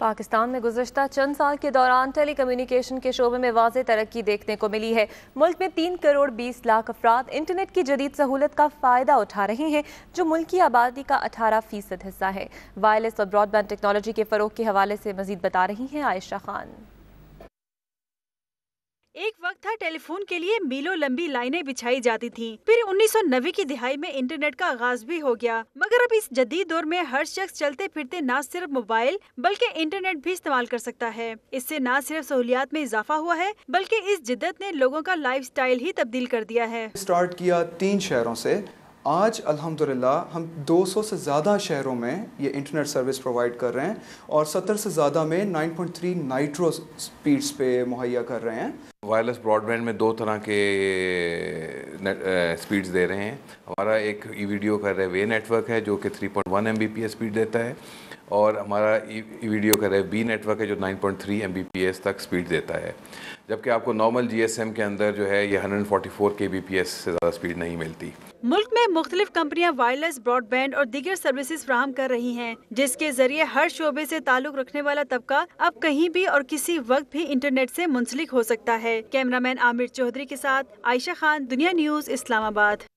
पाकिस्तान में गुजशत चंद साल के दौरान टेली कम्युनिकेशन के शोबे में वाज तरक्की देखने को मिली है मुल्क में तीन करोड़ बीस लाख अफराद इंटरनेट की जदीद सहूलत का फ़ायदा उठा रहे हैं जो मुल्क की आबादी का अठारह फीसद हिस्सा है वायरलेस और ब्रॉडबैंड टेक्नोलॉजी के फ़रोग के हवाले से मजीद बता रही हैं आयशा खान एक वक्त था टेलीफोन के लिए मीलों लंबी लाइनें बिछाई जाती थीं। फिर 1990 की दिहाई में इंटरनेट का आगाज भी हो गया मगर अब इस जदीद दौर में हर शख्स चलते फिरते न सिर्फ मोबाइल बल्कि इंटरनेट भी इस्तेमाल कर सकता है इससे न सिर्फ सहूलियात में इजाफा हुआ है बल्कि इस जिद्दत ने लोगों का लाइफ ही तब्दील कर दिया है स्टार्ट किया तीन शहरों ऐसी आज अल्हम्दुलिल्लाह हम 200 से ज़्यादा शहरों में ये इंटरनेट सर्विस प्रोवाइड कर रहे हैं और 70 से ज़्यादा में 9.3 नाइट्रो स्पीड्स पे मुहैया कर रहे हैं वायरलेस ब्रॉडबैंड में दो तरह के स्पीड्स दे रहे हैं हमारा एक ई वीडियो का रेवे नेटवर्क है जो कि 3.1 पॉइंट स्पीड देता है और हमारा ई वीडियो का रेव बी नेटवर्क है जो 9.3 पॉइंट तक स्पीड देता है जबकि आपको नॉर्मल जीएसएम के अंदर जो है ये 144 kbps से ज़्यादा स्पीड नहीं मिलती मुल्क में मुख्तलिफ कंपनियां वायरलेस ब्रॉडबैंड और दीगर सर्विसेज फ्राहम कर रही हैं जिसके जरिए हर शोबे से ताल्लुक रखने वाला तबका अब कहीं भी और किसी वक्त भी इंटरनेट से मुंसलिक हो सकता है कैमरामैन आमिर चौधरी के साथ आयशा खान दुनिया न्यूज इस्लामाबाद